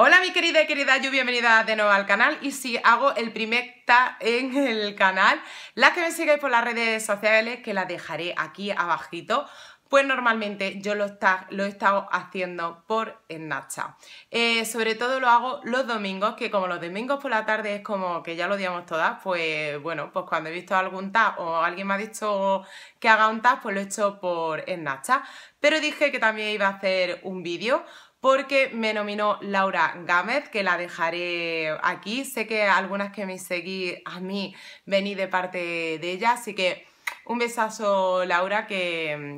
Hola mi querida y querida yo, bienvenida de nuevo al canal y si hago el primer ta en el canal, las que me sigáis por las redes sociales que las dejaré aquí abajito pues normalmente yo lo tags lo he estado haciendo por Snapchat. Eh, sobre todo lo hago los domingos, que como los domingos por la tarde es como que ya lo digamos todas, pues bueno, pues cuando he visto algún tag o alguien me ha dicho que haga un tag, pues lo he hecho por Snapchat. Pero dije que también iba a hacer un vídeo porque me nominó Laura Gámez, que la dejaré aquí. Sé que algunas que me seguís a mí vení de parte de ella, así que un besazo, Laura, mm,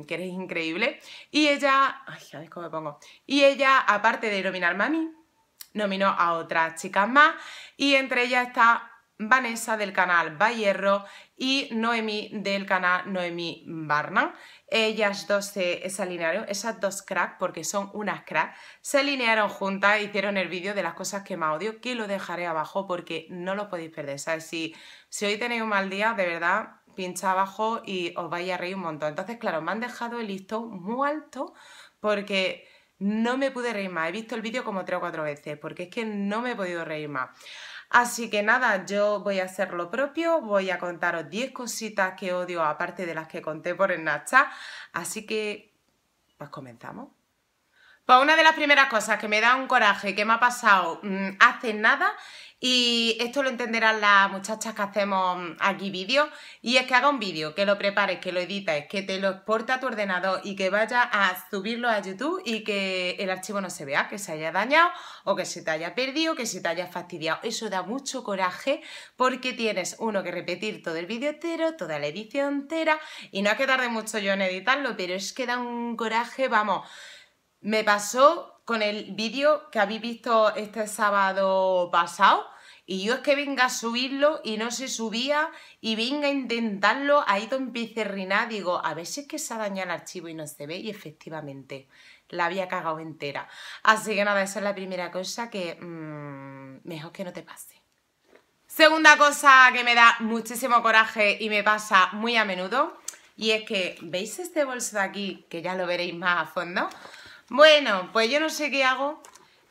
que, eres increíble. Y ella, ay, ya cómo me pongo. Y ella, aparte de nominar Mami, nominó a otras chicas más y entre ellas está Vanessa del canal Bayerro y Noemi del canal Noemi Barna. Ellas dos se, alinearon, esas dos cracks, porque son unas cracks, se alinearon juntas, hicieron el vídeo de las cosas que más odio, que lo dejaré abajo porque no lo podéis perder. ¿sabes? Si, si hoy tenéis un mal día, de verdad, pincha abajo y os vais a reír un montón. Entonces, claro, me han dejado el listón muy alto porque no me pude reír más. He visto el vídeo como tres o cuatro veces porque es que no me he podido reír más. Así que nada, yo voy a hacer lo propio, voy a contaros 10 cositas que odio aparte de las que conté por el Snapchat. Así que, pues comenzamos. Pues una de las primeras cosas que me da un coraje que me ha pasado mm, hace nada y esto lo entenderán las muchachas que hacemos aquí vídeos. Y es que haga un vídeo, que lo prepares, que lo edites, que te lo exporta a tu ordenador y que vaya a subirlo a YouTube y que el archivo no se vea, que se haya dañado o que se te haya perdido, que se te haya fastidiado. Eso da mucho coraje porque tienes uno que repetir todo el vídeo entero, toda la edición entera. Y no es que tarde mucho yo en editarlo, pero es que da un coraje, vamos. Me pasó con el vídeo que habéis visto este sábado pasado y yo es que venga a subirlo y no se subía y venga a intentarlo, ahí todo empicerrinar, digo, a ver si es que se ha dañado el archivo y no se ve y efectivamente la había cagado entera. Así que nada, esa es la primera cosa que mm, mejor que no te pase. Segunda cosa que me da muchísimo coraje y me pasa muy a menudo y es que, ¿veis este bolso de aquí? Que ya lo veréis más a fondo. Bueno, pues yo no sé qué hago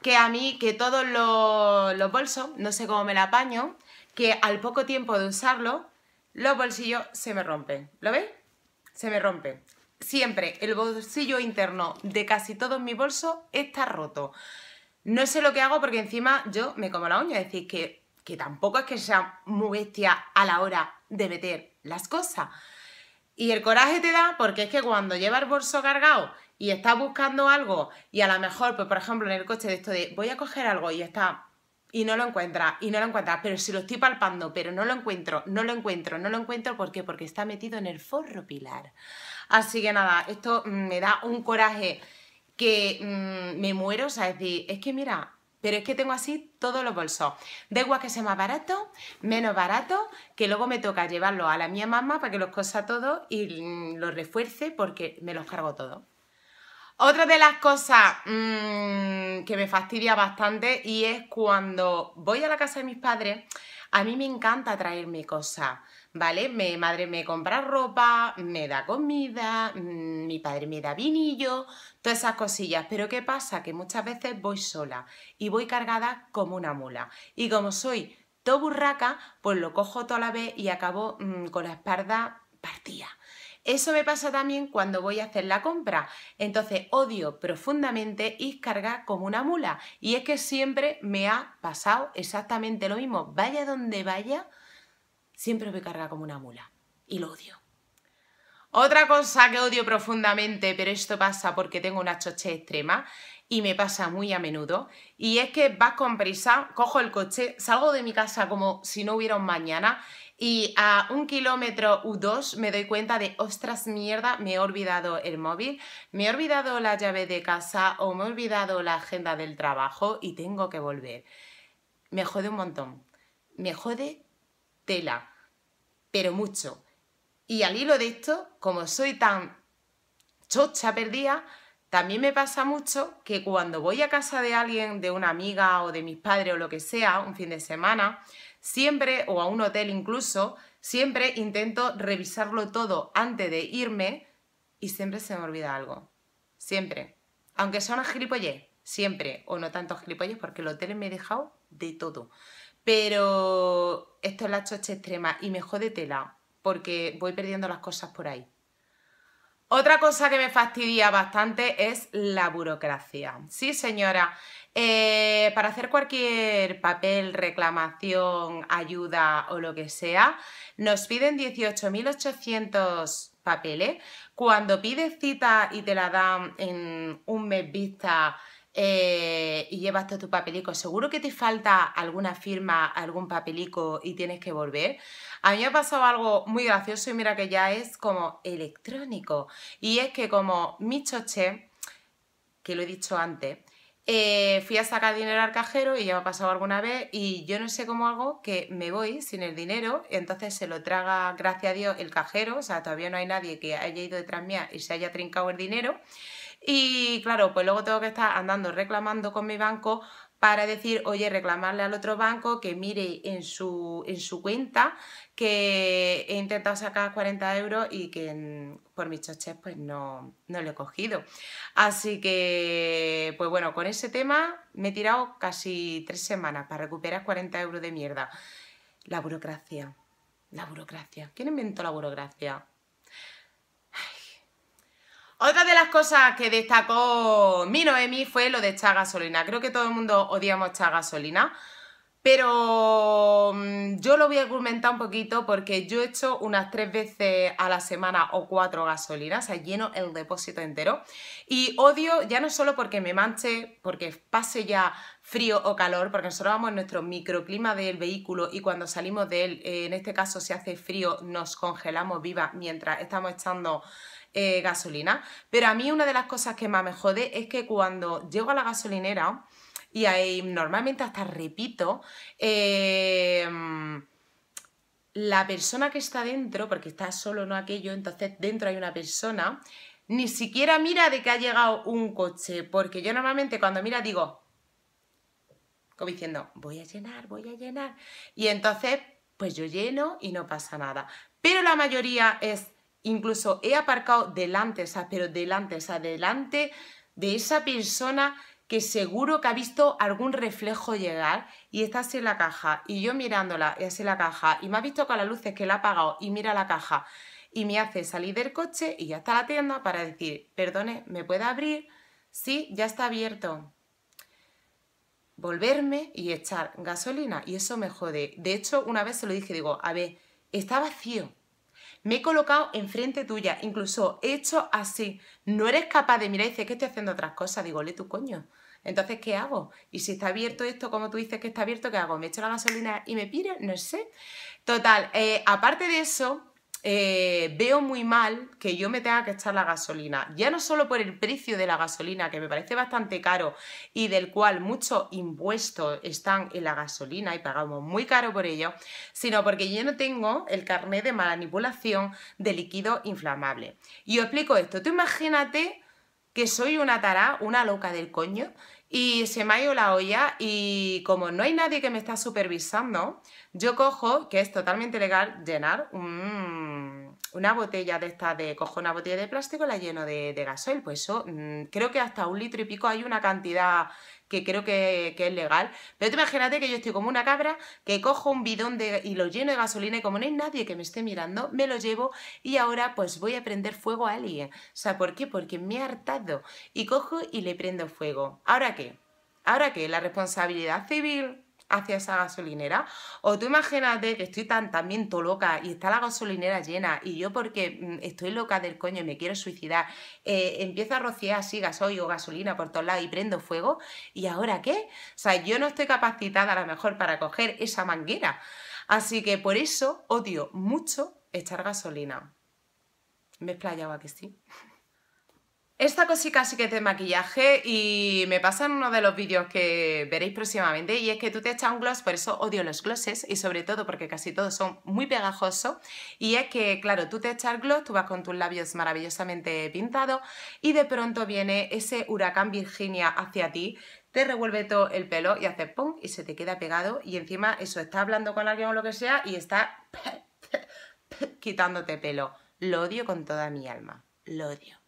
que a mí, que todos los, bolsos, no sé cómo me la apaño, que al poco tiempo de usarlo, los bolsillos se me rompen. ¿Lo veis? Se me rompen. Siempre el bolsillo interno de casi todos mis bolsos está roto. No sé lo que hago porque encima yo me como la uña, es decir, que, que tampoco es que sea muy bestia a la hora de meter las cosas. Y el coraje te da porque es que cuando lleva el bolso cargado y está buscando algo y a lo mejor, pues por ejemplo, en el coche de esto de voy a coger algo y está y no lo encuentra, y no lo encuentra, pero si lo estoy palpando, pero no lo encuentro, no lo encuentro, no lo encuentro, ¿por qué? Porque está metido en el forro pilar. Así que nada, esto mm, me da un coraje que mm, me muero, o sea, es decir, es que mira, pero es que tengo así todos los bolsos. De igual que sea más barato, menos barato, que luego me toca llevarlo a la mía mamá para que los cosa todo y mm, lo los refuerce porque me los cargo todo. Otra de las cosas mm, que me fastidia bastante y es cuando voy a la casa de mis padres, a mí me encanta traerme cosas, ¿vale? Mi madre me compra ropa, me da comida, mm, mi padre me da vinillo, todas esas cosillas. Pero ¿qué pasa? Que muchas veces voy sola y voy cargada como una mula. Y como soy todo burraca, pues lo cojo toda la vez y acabo mm, con la espalda partida. Eso me pasa también cuando voy a hacer la compra. Entonces odio profundamente ir cargada como una mula. Y es que siempre me ha pasado exactamente lo mismo. Vaya donde vaya, siempre me carga como una mula. Y lo odio. Otra cosa que odio profundamente, pero esto pasa porque tengo una choche extrema y me pasa muy a menudo, y es que vas con prisa, cojo el coche, salgo de mi casa como si no hubiera un mañana y a un kilómetro u dos me doy cuenta de, ostras mierda, me he olvidado el móvil, me he olvidado la llave de casa o me he olvidado la agenda del trabajo y tengo que volver. Me jode un montón, me jode tela, pero mucho. Y al hilo de esto, como soy tan chocha perdida, también me pasa mucho que cuando voy a casa de alguien, de una amiga o de mis padres o lo que sea, un fin de semana, Siempre, o a un hotel incluso, siempre intento revisarlo todo antes de irme y siempre se me olvida algo. Siempre. Aunque son una gilipollez, siempre. O no tantos gilipollez, porque el hotel me he dejado de todo. Pero esto es la chocha extrema y me jode tela, porque voy perdiendo las cosas por ahí. Otra cosa que me fastidia bastante es la burocracia. Sí, señora. Eh, para hacer cualquier papel, reclamación, ayuda o lo que sea, nos piden 18.800 papeles. Cuando pides cita y te la dan en un mes vista, eh, y llevas todo tu papelico Seguro que te falta alguna firma, algún papelico y tienes que volver. A mí me ha pasado algo muy gracioso y mira que ya es como electrónico. Y es que como mi choche, que lo he dicho antes, eh, fui a sacar dinero al cajero y ya me ha pasado alguna vez y yo no sé cómo hago que me voy sin el dinero entonces se lo traga, gracias a Dios, el cajero, o sea, todavía no hay nadie que haya ido detrás mía y se haya trincado el dinero. Y claro, pues luego tengo que estar andando reclamando con mi banco para decir, oye, reclamarle al otro banco que mire en su, cuenta que he intentado sacar 40 euros y que mm, por mis choches pues no, no lo he cogido. Así que, pues bueno, con ese tema me he tirado casi tres semanas para recuperar 40 euros de mierda. La burocracia, la burocracia. ¿Quién inventó la burocracia? Otra de las cosas que destacó mi Noemi fue lo de echar gasolina. Creo que todo el mundo odiamos echar gasolina, pero mm, yo lo voy a argumentar un poquito porque yo he hecho unas tres veces a la semana o cuatro gasolinas, o sea, lleno el depósito entero. Y odio ya no solo porque me manche, porque pase ya frío o calor, porque nosotros vamos en nuestro microclima del vehículo y cuando salimos de él, eh, en este caso si hace frío, nos congelamos viva mientras estamos echando eh, gasolina. Pero a mí una de las cosas que más me jode es que cuando llego a la gasolinera, y ahí normalmente hasta repito, em, la persona que está dentro, porque está solo no aquello, entonces dentro hay una persona, ni siquiera mira de que ha llegado un coche, porque yo normalmente cuando mira digo, como diciendo, voy a llenar, voy a llenar, y entonces pues yo lleno y no pasa nada. Pero la mayoría es, Incluso he aparcado delante, pero delante, o delante de esa persona que seguro que ha visto algún reflejo llegar y está así en la caja y yo mirándola y así en la caja y me ha visto con las luces que la ha apagado y mira la caja y me hace salir del coche y ya está la tienda para decir, perdone, ¿me puede abrir? Sí, ya está abierto. Volverme y echar gasolina y eso me jode. De hecho, una vez se lo dije, digo, a ver, está vacío me he colocado enfrente tuya, incluso he hecho así, no eres capaz de mirar y dices que estoy haciendo otras cosas, digo, ole tu coño. Entonces, ¿qué hago? Y si está abierto esto, como tú dices que está abierto, ¿qué hago? ¿Me echo la gasolina y me piro? No sé. Total, eh, aparte de eso, eh, veo muy mal que yo me tenga que echar la gasolina, ya no solo por el precio de la gasolina, que me parece bastante caro y del cual muchos impuestos están en la gasolina y pagamos muy caro por ello, sino porque yo no tengo el carnet de manipulación de líquido inflamable. Y os explico esto, tú imagínate que soy una tará, una loca del coño, y se me ha ido la olla y como no hay nadie que me está supervisando, yo cojo, que es totalmente legal, llenar un una botella de esta de, cojo una botella de plástico, la lleno de, gasoil, pues eso, mm, creo que hasta un litro y pico hay una cantidad que creo que, es legal, pero te imagínate que yo estoy como una cabra, que cojo un bidón de, y lo lleno de gasolina y como no hay nadie que me esté mirando, me lo llevo y ahora pues voy a prender fuego a alguien. O sea, ¿por qué? Porque me he hartado y cojo y le prendo fuego. ¿Ahora qué? ¿Ahora qué? ¿La responsabilidad civil? hacia esa gasolinera. O tú imagínate que estoy tan también loca y está la gasolinera llena y yo porque mm, estoy loca del coño y me quiero suicidar, eh, empiezo a rociar así gasoil o gasolina por todos lados y prendo fuego. ¿Y ahora qué? O sea, yo no estoy capacitada a lo mejor para coger esa manguera. Así que por eso odio mucho echar gasolina. Me he que sí. Esta cosita sí que es de maquillaje y me pasa en uno de los vídeos que veréis próximamente y es que tú te echas un gloss, por eso odio los glosses y sobre todo porque casi todos son muy pegajosos y es que, claro, tú te echas el gloss, tú vas con tus labios maravillosamente pintados y de pronto viene ese huracán Virginia hacia ti te revuelve todo el pelo y hace pum y se te queda pegado y encima eso, está hablando con alguien o lo que sea y está quitándote pelo. Lo odio con toda mi alma, lo odio.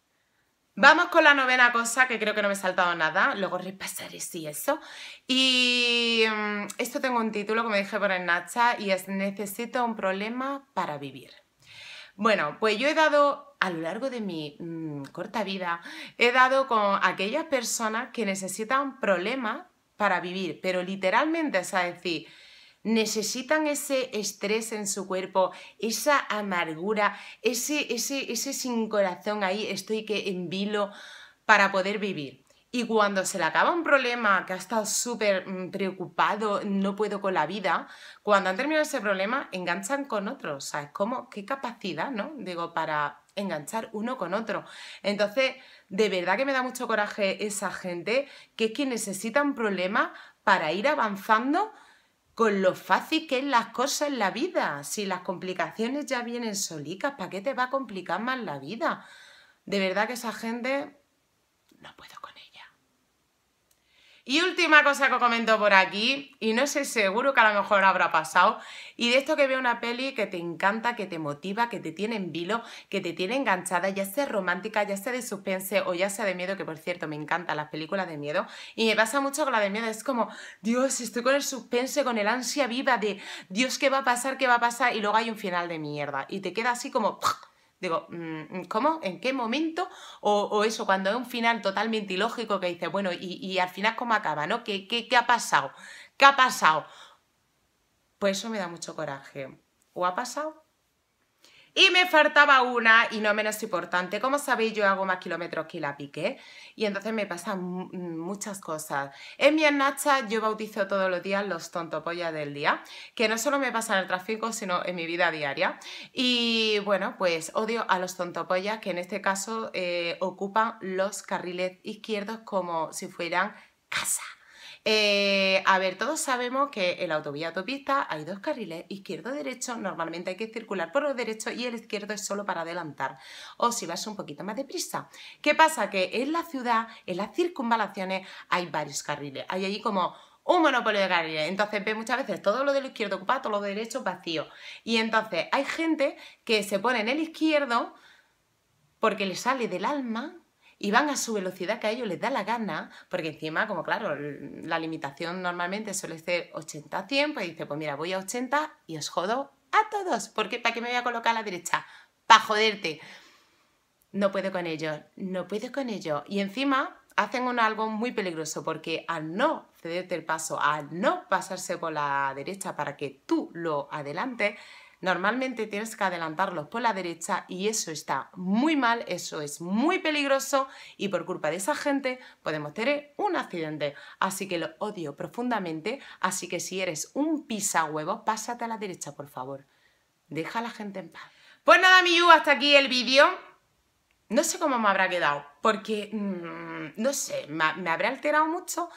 Vamos con la novena cosa, que creo que no me he saltado nada, luego repasaré si eso. Y mm, esto tengo un título, como dije por el Nacha, y es Necesito un problema para vivir. Bueno, pues yo he dado, a lo largo de mi mm, corta vida, he dado con aquellas personas que necesitan un problema para vivir, pero literalmente, o sea, decir, necesitan ese estrés en su cuerpo, esa amargura, ese, ese, ese sin corazón ahí, estoy que envilo para poder vivir. Y cuando se le acaba un problema que ha estado súper mm, preocupado, no puedo con la vida, cuando han terminado ese problema, enganchan con otro. O sea, es como, qué capacidad, ¿no? Digo, para enganchar uno con otro. Entonces, de verdad que me da mucho coraje esa gente que es que un problema para ir avanzando con lo fácil que es las cosas en la vida. Si las complicaciones ya vienen solicas, ¿para qué te va a complicar más la vida? De verdad que esa gente no puedo con y última cosa que comento por aquí, y no sé seguro que a lo mejor habrá pasado, y de esto que veo una peli que te encanta, que te motiva, que te tiene en vilo, que te tiene enganchada, ya sea romántica, ya sea de suspense o ya sea de miedo, que por cierto me encantan las películas de miedo, y me pasa mucho con la de miedo, es como, Dios, estoy con el suspense, con el ansia viva de, Dios, ¿qué va a pasar? ¿Qué va a pasar? Y luego hay un final de mierda, y te queda así como... Digo, mm, mm, ¿cómo? ¿En qué momento? O, eso, cuando es un final totalmente ilógico que dices, bueno, y, al final cómo acaba, ¿no? qué, qué ha pasado? ¿Qué ha pasado? Pues eso me da mucho coraje. ¿O ha pasado? Y me faltaba una y no menos importante. Como sabéis, yo hago más kilómetros que la piqué y entonces me pasan mm, muchas cosas. En mi ennacha yo bautizo todos los días los tontopollas del día, que no solo me pasan en el tráfico, sino en mi vida diaria. Y bueno, pues odio a los tontopollas que en este caso eh, ocupan los carriles izquierdos como si fueran casa. Eh, a ver, todos sabemos que en la autovía autopista hay dos carriles, izquierdo-derecho, normalmente hay que circular por los derechos y el izquierdo es solo para adelantar o si vas un poquito más deprisa. ¿Qué pasa? Que en la ciudad, en las circunvalaciones, hay varios carriles, hay allí como un monopolio de carriles. Entonces ve muchas veces todo lo del izquierdo ocupado, todo lo del derecho vacío. Y entonces hay gente que se pone en el izquierdo porque le sale del alma y van a su velocidad que a ellos les da la gana, porque encima, como claro, la limitación normalmente suele ser 80-100, y dice, pues mira, voy a 80 y os jodo a todos, porque ¿para qué me voy a colocar a la derecha? Para joderte. No puedo con ellos, no puedo con ellos. Y encima hacen un algo muy peligroso, porque al no cederte el paso, al no pasarse por la derecha para que tú lo adelantes, normalmente tienes que adelantarlos por la derecha y eso está muy mal, eso es muy peligroso y por culpa de esa gente podemos tener un accidente. Así que lo odio profundamente, así que si eres un pisa pásate a la derecha, por favor. Deja a la gente en paz. Pues nada, mi hasta aquí el vídeo. No sé cómo me habrá quedado, porque mm, no sé, me, habrá habré alterado mucho.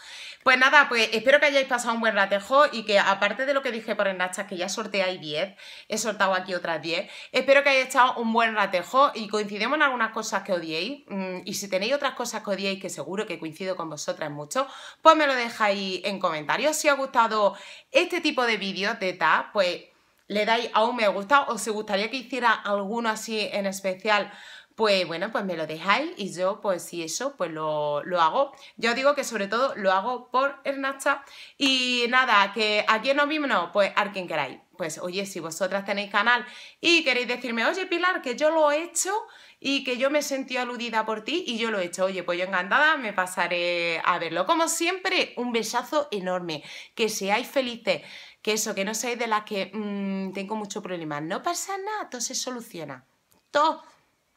Pues nada, pues espero que hayáis pasado un buen ratejo y que aparte de lo que dije por el que ya sorteáis 10, he soltado aquí otras 10, espero que hayáis echado un buen ratejo y coincidimos en algunas cosas que odiéis. Mm, y si tenéis otras cosas que odiéis, que seguro que coincido con vosotras mucho, pues me lo dejáis en comentarios. Si os ha gustado este tipo de vídeos de pues le dais a un me gusta o si gustaría que hiciera alguno así en especial pues bueno, pues me lo dejáis y yo, pues si eso, pues lo, hago. Yo digo que sobre todo lo hago por Ernasta. Y nada, que aquí no nos vimos, no, pues a quien queráis. Pues oye, si vosotras tenéis canal y queréis decirme, oye Pilar, que yo lo he hecho y que yo me sentí aludida por ti y yo lo he hecho, oye, pues yo encantada me pasaré a verlo. Como siempre, un besazo enorme, que seáis felices, que eso, que no seáis de las que mm, tengo mucho problema. No pasa nada, todo se soluciona. Todo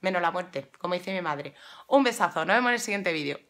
menos la muerte, como dice mi madre. Un besazo, nos vemos en el siguiente vídeo.